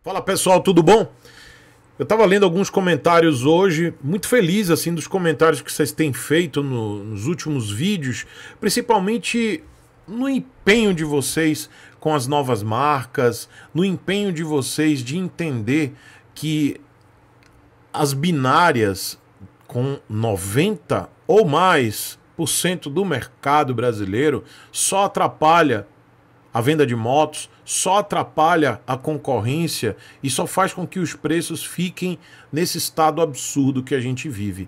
Fala pessoal, tudo bom? Eu estava lendo alguns comentários hoje, muito feliz assim dos comentários que vocês têm feito no, nos últimos vídeos, principalmente no empenho de vocês com as novas marcas, no empenho de vocês de entender que as binárias com 90 ou mais por cento do mercado brasileiro só atrapalha a venda de motos, só atrapalha a concorrência e só faz com que os preços fiquem nesse estado absurdo que a gente vive.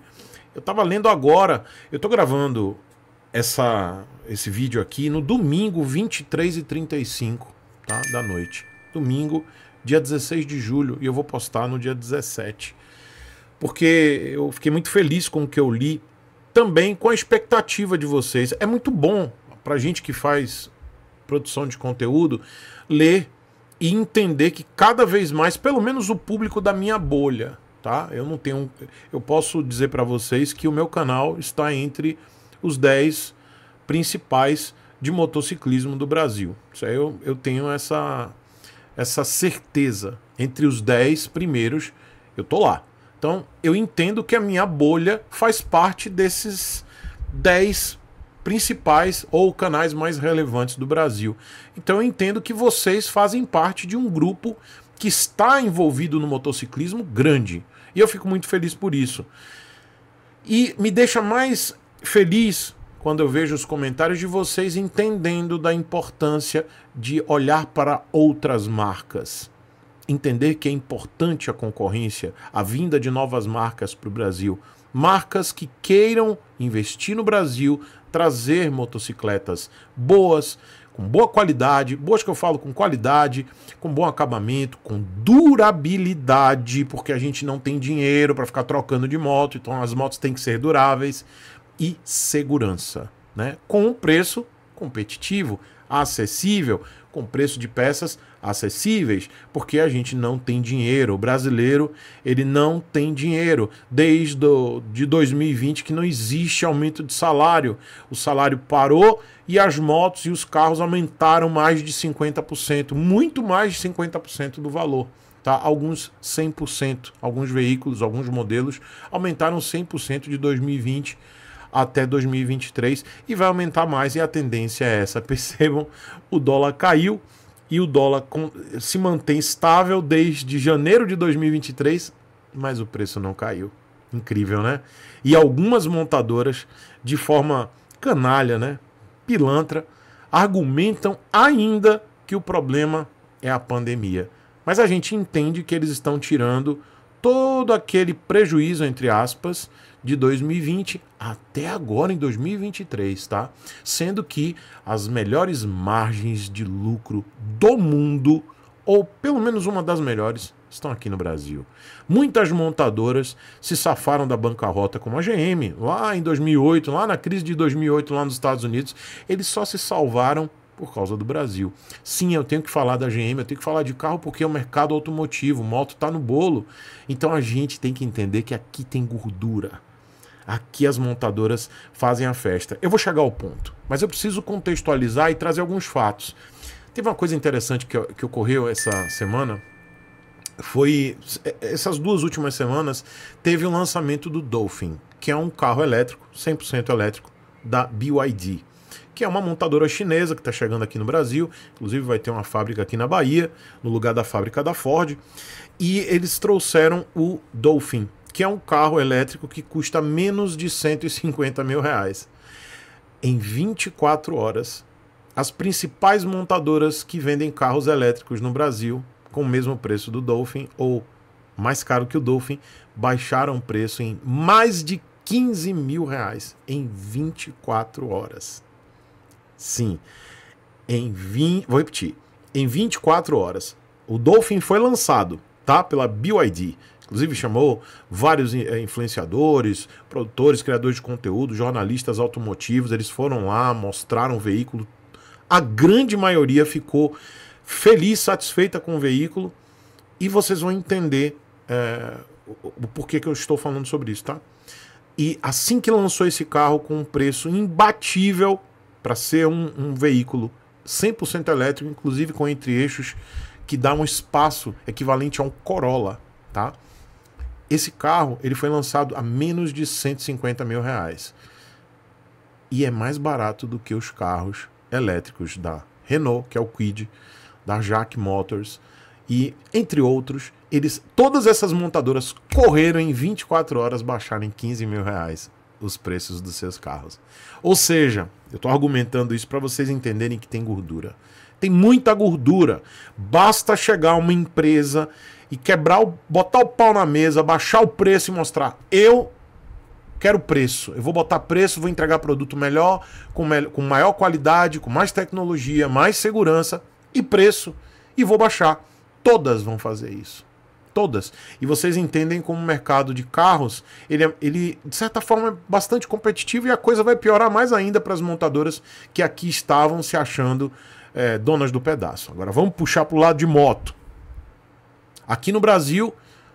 Eu estava lendo agora, eu estou gravando essa, esse vídeo aqui no domingo 23 e 35 tá, da noite. Domingo, dia 16 de julho, e eu vou postar no dia 17. Porque eu fiquei muito feliz com o que eu li, também com a expectativa de vocês. É muito bom para a gente que faz produção de conteúdo ler e entender que cada vez mais, pelo menos o público da minha bolha, tá? Eu não tenho, eu posso dizer para vocês que o meu canal está entre os 10 principais de motociclismo do Brasil. Isso aí eu, eu tenho essa essa certeza. Entre os 10 primeiros, eu tô lá. Então, eu entendo que a minha bolha faz parte desses 10 principais ou canais mais relevantes do Brasil. Então eu entendo que vocês fazem parte de um grupo que está envolvido no motociclismo grande. E eu fico muito feliz por isso. E me deixa mais feliz quando eu vejo os comentários de vocês entendendo da importância de olhar para outras marcas. Entender que é importante a concorrência, a vinda de novas marcas para o Brasil. Marcas que queiram investir no Brasil, trazer motocicletas boas, com boa qualidade, boas que eu falo com qualidade, com bom acabamento, com durabilidade, porque a gente não tem dinheiro para ficar trocando de moto, então as motos têm que ser duráveis e segurança, né? Com um preço competitivo, acessível, com preço de peças acessíveis, porque a gente não tem dinheiro. O brasileiro, ele não tem dinheiro desde do, de 2020 que não existe aumento de salário. O salário parou e as motos e os carros aumentaram mais de 50%, muito mais de 50% do valor. Tá? Alguns 100%, alguns veículos, alguns modelos aumentaram 100% de 2020 até 2023 e vai aumentar mais e a tendência é essa. Percebam, o dólar caiu e o dólar se mantém estável desde janeiro de 2023, mas o preço não caiu. Incrível, né? E algumas montadoras, de forma canalha, né? Pilantra, argumentam ainda que o problema é a pandemia. Mas a gente entende que eles estão tirando todo aquele prejuízo, entre aspas, de 2020 até agora em 2023, tá? Sendo que as melhores margens de lucro do mundo, ou pelo menos uma das melhores, estão aqui no Brasil. Muitas montadoras se safaram da bancarrota como a GM, lá em 2008, lá na crise de 2008 lá nos Estados Unidos, eles só se salvaram por causa do Brasil. Sim, eu tenho que falar da GM, eu tenho que falar de carro porque é o mercado automotivo, moto está no bolo. Então a gente tem que entender que aqui tem gordura. Aqui as montadoras fazem a festa. Eu vou chegar ao ponto, mas eu preciso contextualizar e trazer alguns fatos. Teve uma coisa interessante que, que ocorreu essa semana. Foi essas duas últimas semanas teve o lançamento do Dolphin, que é um carro elétrico, 100% elétrico da BYD, que é uma montadora chinesa que está chegando aqui no Brasil. Inclusive, vai ter uma fábrica aqui na Bahia, no lugar da fábrica da Ford. E eles trouxeram o Dolphin que é um carro elétrico que custa menos de 150 mil reais. Em 24 horas, as principais montadoras que vendem carros elétricos no Brasil com o mesmo preço do Dolphin ou mais caro que o Dolphin baixaram o preço em mais de 15 mil reais em 24 horas. Sim, em 20, vou repetir, em 24 horas. O Dolphin foi lançado, tá? Pela BYD Inclusive chamou vários eh, influenciadores, produtores, criadores de conteúdo, jornalistas automotivos. Eles foram lá, mostraram o veículo. A grande maioria ficou feliz, satisfeita com o veículo. E vocês vão entender é, o porquê que eu estou falando sobre isso, tá? E assim que lançou esse carro com um preço imbatível para ser um, um veículo 100% elétrico, inclusive com entre-eixos, que dá um espaço equivalente a um Corolla, tá? Esse carro ele foi lançado a menos de 150 mil reais. E é mais barato do que os carros elétricos da Renault, que é o Quid, da Jack Motors e entre outros, eles, todas essas montadoras correram em 24 horas baixarem 15 mil reais os preços dos seus carros. Ou seja, eu estou argumentando isso para vocês entenderem que tem gordura. Tem muita gordura. Basta chegar uma empresa e quebrar o, botar o pau na mesa, baixar o preço e mostrar. Eu quero preço. Eu vou botar preço, vou entregar produto melhor, com, me com maior qualidade, com mais tecnologia, mais segurança e preço. E vou baixar. Todas vão fazer isso. Todas. E vocês entendem como o mercado de carros, ele, é, ele de certa forma é bastante competitivo e a coisa vai piorar mais ainda para as montadoras que aqui estavam se achando é, donas do pedaço. Agora vamos puxar para o lado de moto. Aqui no Brasil,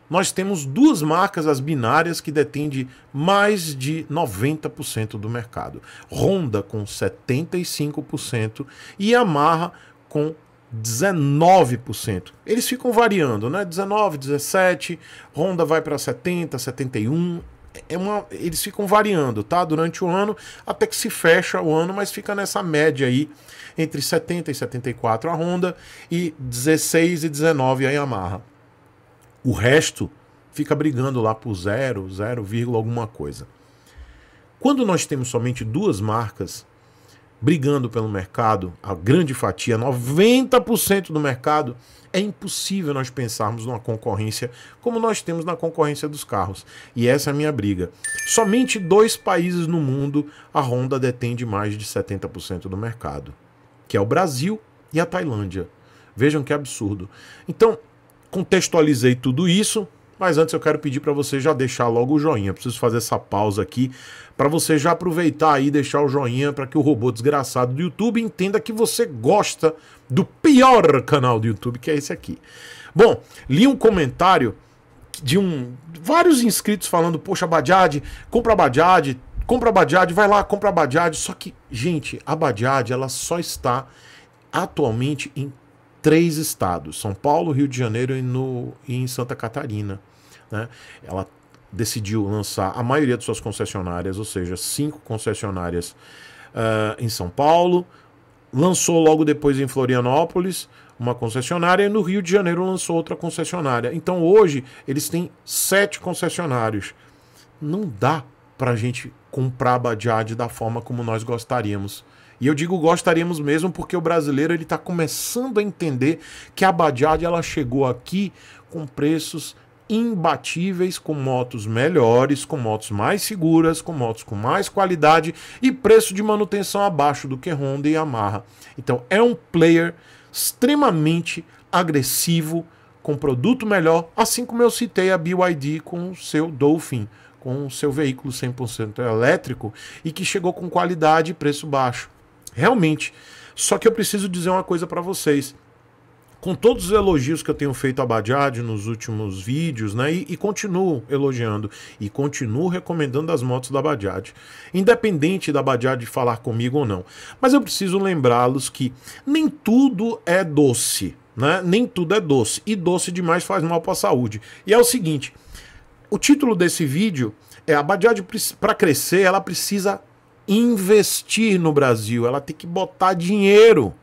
nós temos duas marcas, as binárias, que detêm de mais de 90% do mercado. Honda com 75% e Yamaha com 19%. Eles ficam variando, né? 19, 17, Honda vai para 70, 71. É uma, eles ficam variando, tá? Durante o ano, até que se fecha o ano, mas fica nessa média aí, entre 70 e 74 a Honda e 16 e 19 a Yamaha. O resto fica brigando lá por zero, zero, vírgula alguma coisa. Quando nós temos somente duas marcas brigando pelo mercado, a grande fatia, 90% do mercado, é impossível nós pensarmos numa concorrência como nós temos na concorrência dos carros. E essa é a minha briga. Somente dois países no mundo a Honda detém de mais de 70% do mercado, que é o Brasil e a Tailândia. Vejam que absurdo. Então, contextualizei tudo isso, mas antes eu quero pedir para você já deixar logo o joinha. Preciso fazer essa pausa aqui para você já aproveitar e deixar o joinha para que o robô desgraçado do YouTube entenda que você gosta do pior canal do YouTube, que é esse aqui. Bom, li um comentário de um vários inscritos falando: "Poxa, Badiade, compra Badiade, compra Badiade, vai lá, compra Badiade". Só que, gente, a Badiade ela só está atualmente em três estados: São Paulo, Rio de Janeiro e, no, e em Santa Catarina. Né? Ela decidiu lançar a maioria de suas concessionárias, ou seja, cinco concessionárias uh, em São Paulo, lançou logo depois em Florianópolis uma concessionária e no Rio de Janeiro lançou outra concessionária. Então hoje eles têm sete concessionários. Não dá para a gente comprar a Bajaj da forma como nós gostaríamos. E eu digo gostaríamos mesmo porque o brasileiro ele está começando a entender que a Bajaj ela chegou aqui com preços imbatíveis, com motos melhores, com motos mais seguras, com motos com mais qualidade e preço de manutenção abaixo do que Honda e Yamaha. Então é um player extremamente agressivo, com produto melhor, assim como eu citei a BYD com o seu Dolphin, com o seu veículo 100% elétrico e que chegou com qualidade e preço baixo. Realmente. Só que eu preciso dizer uma coisa para vocês. Com todos os elogios que eu tenho feito a Bajaj nos últimos vídeos, né? E, e continuo elogiando e continuo recomendando as motos da Bajaj, independente da Bajaj falar comigo ou não. Mas eu preciso lembrá-los que nem tudo é doce, né? Nem tudo é doce e doce demais faz mal para a saúde. E é o seguinte, o título desse vídeo é a Bajaj para crescer, ela precisa investir no Brasil, ela tem que botar dinheiro.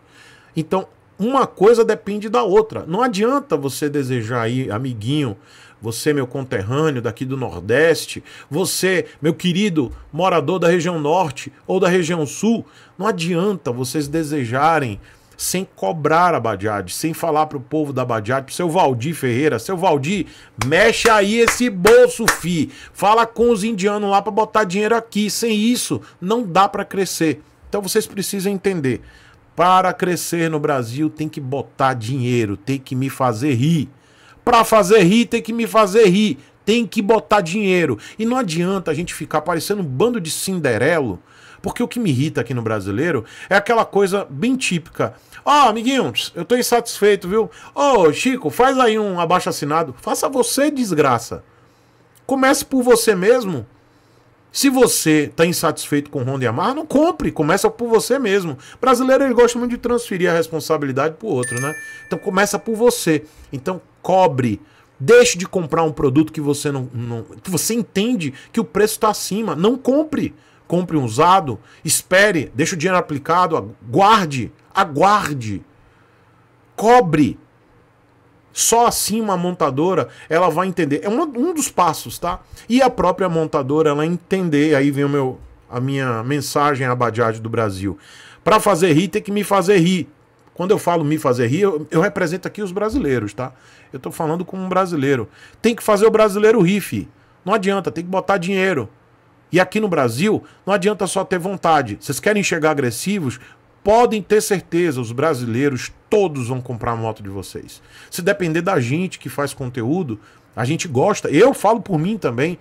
Então, uma coisa depende da outra. Não adianta você desejar aí, amiguinho, você, meu conterrâneo daqui do Nordeste, você, meu querido morador da região Norte ou da região Sul, não adianta vocês desejarem sem cobrar a Badiad, sem falar para o povo da Badiad, para seu Valdir Ferreira, seu Valdir, mexe aí esse bolso, fi. Fala com os indianos lá para botar dinheiro aqui. Sem isso, não dá para crescer. Então vocês precisam entender. Para crescer no Brasil tem que botar dinheiro, tem que me fazer rir. Para fazer rir tem que me fazer rir, tem que botar dinheiro. E não adianta a gente ficar parecendo um bando de cinderelo porque o que me irrita aqui no brasileiro é aquela coisa bem típica. Ó, oh, amiguinhos, eu tô insatisfeito, viu? Ô, oh, Chico, faz aí um abaixo assinado. Faça você, desgraça. Comece por você mesmo. Se você está insatisfeito com Honda e Yamaha, não compre, começa por você mesmo. Brasileiro ele gosta muito de transferir a responsabilidade pro outro, né? Então começa por você. Então cobre. Deixe de comprar um produto que você não, não que você entende que o preço está acima. Não compre compre um usado, espere, deixe o dinheiro aplicado, aguarde, aguarde. Cobre. Só assim uma montadora ela vai entender. É uma, um dos passos, tá? E a própria montadora ela entender. Aí vem o meu, a minha mensagem à Badiade do Brasil. Para fazer rir, tem que me fazer rir. Quando eu falo me fazer rir, eu, eu represento aqui os brasileiros, tá? Eu tô falando como um brasileiro. Tem que fazer o brasileiro rir, fi. Não adianta, tem que botar dinheiro. E aqui no Brasil, não adianta só ter vontade. Vocês querem chegar agressivos? Podem ter certeza, os brasileiros todos vão comprar a moto de vocês. Se depender da gente que faz conteúdo, a gente gosta. Eu falo por mim também.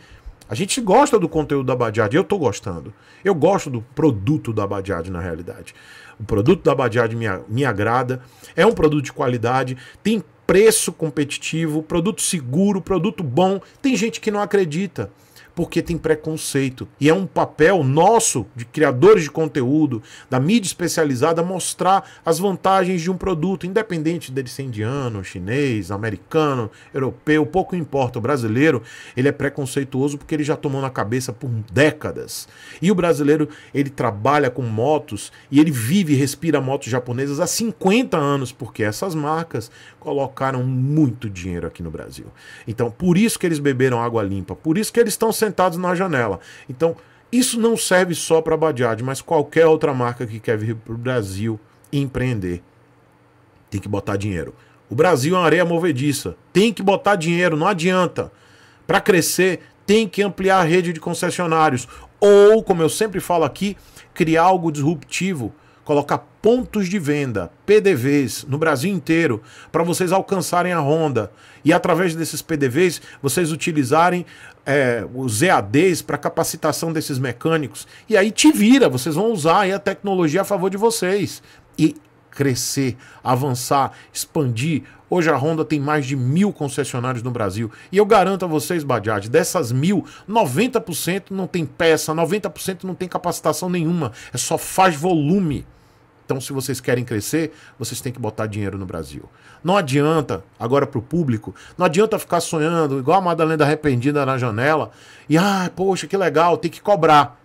A gente gosta do conteúdo da Badiade, eu tô gostando. Eu gosto do produto da Badiade, na realidade. O produto da Badiade me, me agrada, é um produto de qualidade, tem preço competitivo, produto seguro, produto bom. Tem gente que não acredita porque tem preconceito. E é um papel nosso, de criadores de conteúdo, da mídia especializada, mostrar as vantagens de um produto, independente dele ser indiano, chinês, americano, europeu, pouco importa. O brasileiro, ele é preconceituoso porque ele já tomou na cabeça por décadas. E o brasileiro, ele trabalha com motos e ele vive e respira motos japonesas há 50 anos, porque essas marcas colocaram muito dinheiro aqui no Brasil. Então, por isso que eles beberam água limpa, por isso que eles estão sentados na janela. Então, isso não serve só para a Badiad, mas qualquer outra marca que quer vir para o Brasil empreender. Tem que botar dinheiro. O Brasil é uma areia movediça. Tem que botar dinheiro, não adianta. Para crescer, tem que ampliar a rede de concessionários. Ou, como eu sempre falo aqui, criar algo disruptivo coloca pontos de venda, PDVs, no Brasil inteiro, para vocês alcançarem a Honda. E através desses PDVs, vocês utilizarem é, os EADs para capacitação desses mecânicos. E aí te vira, vocês vão usar a tecnologia a favor de vocês. E crescer, avançar, expandir. Hoje a Honda tem mais de mil concessionários no Brasil. E eu garanto a vocês, Badiad, dessas mil, 90% não tem peça, 90% não tem capacitação nenhuma. É só faz volume. Então, se vocês querem crescer, vocês têm que botar dinheiro no Brasil. Não adianta, agora para o público, não adianta ficar sonhando, igual a Madalena arrependida na janela, e, ah, poxa, que legal, tem que cobrar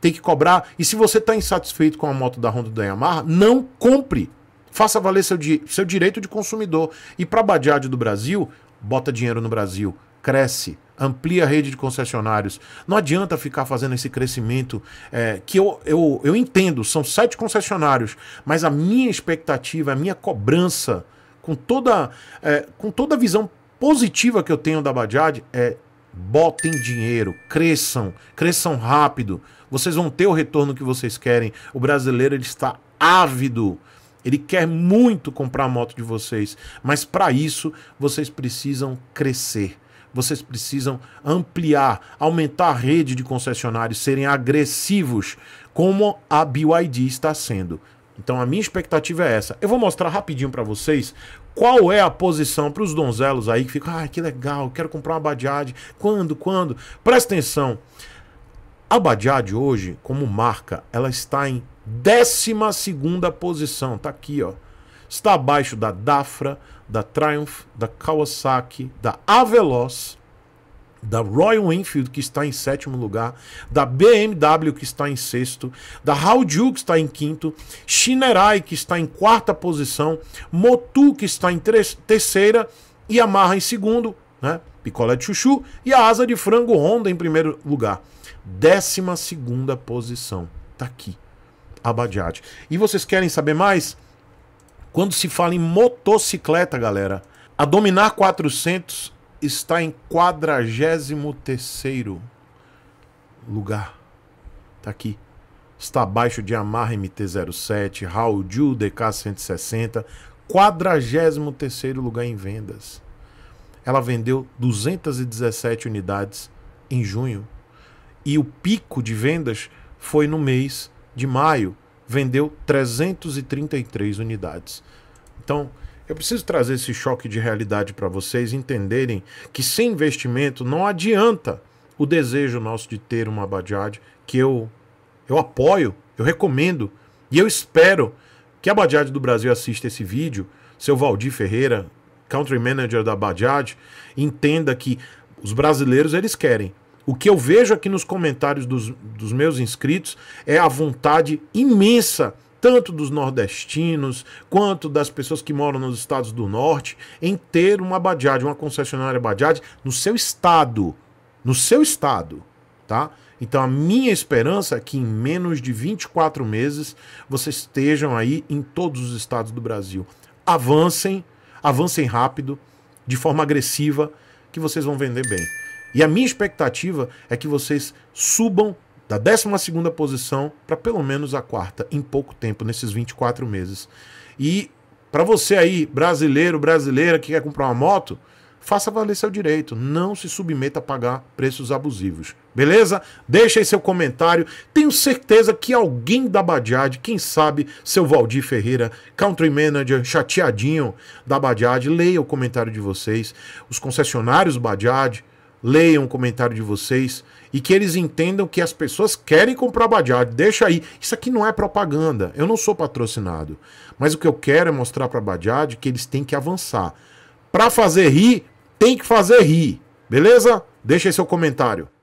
tem que cobrar. E se você está insatisfeito com a moto da Honda da Yamaha, não compre. Faça valer seu, di seu direito de consumidor. E para a Badiad do Brasil, bota dinheiro no Brasil, cresce, amplia a rede de concessionários. Não adianta ficar fazendo esse crescimento, é, que eu, eu, eu entendo, são sete concessionários, mas a minha expectativa, a minha cobrança, com toda, é, com toda a visão positiva que eu tenho da Bajaj, é botem dinheiro, cresçam, cresçam rápido. Vocês vão ter o retorno que vocês querem. O brasileiro ele está ávido. Ele quer muito comprar a moto de vocês, mas para isso vocês precisam crescer. Vocês precisam ampliar, aumentar a rede de concessionários, serem agressivos, como a BYD está sendo. Então a minha expectativa é essa. Eu vou mostrar rapidinho para vocês qual é a posição para os donzelos aí que ficam, ah, que legal, quero comprar uma Bajaj. Quando, quando? Presta atenção. A Bajaj hoje, como marca, ela está em 12 posição, Está aqui, ó. Está abaixo da Dafra, da Triumph, da Kawasaki, da Aveloz da Royal Enfield, que está em sétimo lugar, da BMW, que está em sexto, da Haoju, que está em quinto, Shinerai, que está em quarta posição, Motu, que está em terceira, e Yamaha em segundo, né? picolé de chuchu, e a asa de frango Honda em primeiro lugar. Décima segunda posição. Tá aqui. A Bajaj. E vocês querem saber mais? Quando se fala em motocicleta, galera, a Dominar 400 está em 43 lugar. Está aqui. Está abaixo de Yamaha MT-07, Raul DK-160, 43 lugar em vendas. Ela vendeu 217 unidades em junho. E o pico de vendas foi no mês de maio. Vendeu 333 unidades. Então, eu preciso trazer esse choque de realidade para vocês entenderem que sem investimento não adianta o desejo nosso de ter uma Bajaj que eu eu apoio, eu recomendo e eu espero que a Bajaj do Brasil assista esse vídeo, seu Valdir Ferreira, country manager da Bajaj, entenda que os brasileiros eles querem. O que eu vejo aqui nos comentários dos, dos meus inscritos é a vontade imensa tanto dos nordestinos quanto das pessoas que moram nos estados do norte, em ter uma Bajaj, uma concessionária Bajaj no seu estado, no seu estado, tá? Então a minha esperança é que em menos de 24 meses vocês estejam aí em todos os estados do Brasil. Avancem, avancem rápido, de forma agressiva, que vocês vão vender bem. E a minha expectativa é que vocês subam da 12 posição para pelo menos a quarta em pouco tempo, nesses 24 meses. E para você aí, brasileiro, brasileira que quer comprar uma moto, faça valer seu direito, não se submeta a pagar preços abusivos. Beleza? Deixa aí seu comentário. Tenho certeza que alguém da Badiad, quem sabe seu Valdir Ferreira, country manager chateadinho da Badiad, leia o comentário de vocês. Os concessionários Badiad, leiam o comentário de vocês e que eles entendam que as pessoas querem comprar Bajaj. Deixa aí. Isso aqui não é propaganda. Eu não sou patrocinado. Mas o que eu quero é mostrar para Bajaj que eles têm que avançar. Para fazer rir, tem que fazer rir. Beleza? Deixa aí seu comentário.